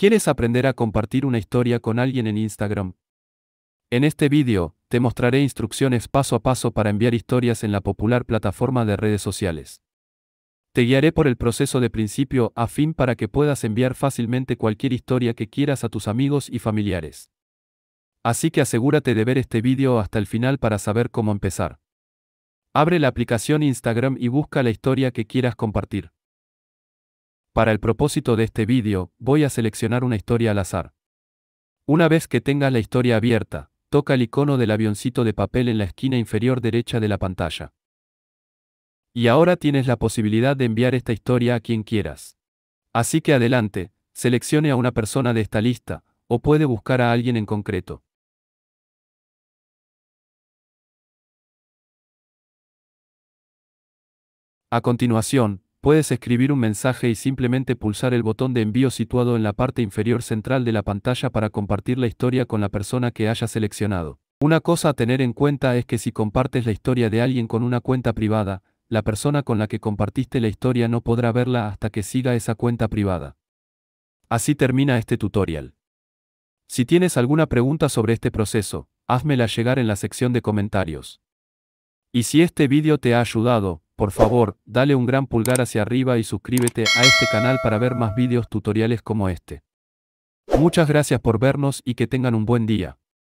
¿Quieres aprender a compartir una historia con alguien en Instagram? En este vídeo, te mostraré instrucciones paso a paso para enviar historias en la popular plataforma de redes sociales. Te guiaré por el proceso de principio a fin para que puedas enviar fácilmente cualquier historia que quieras a tus amigos y familiares. Así que asegúrate de ver este vídeo hasta el final para saber cómo empezar. Abre la aplicación Instagram y busca la historia que quieras compartir. Para el propósito de este vídeo, voy a seleccionar una historia al azar. Una vez que tengas la historia abierta, toca el icono del avioncito de papel en la esquina inferior derecha de la pantalla. Y ahora tienes la posibilidad de enviar esta historia a quien quieras. Así que adelante, seleccione a una persona de esta lista, o puede buscar a alguien en concreto. A continuación, puedes escribir un mensaje y simplemente pulsar el botón de envío situado en la parte inferior central de la pantalla para compartir la historia con la persona que haya seleccionado. Una cosa a tener en cuenta es que si compartes la historia de alguien con una cuenta privada, la persona con la que compartiste la historia no podrá verla hasta que siga esa cuenta privada. Así termina este tutorial. Si tienes alguna pregunta sobre este proceso, házmela llegar en la sección de comentarios. Y si este vídeo te ha ayudado, por favor, dale un gran pulgar hacia arriba y suscríbete a este canal para ver más vídeos tutoriales como este. Muchas gracias por vernos y que tengan un buen día.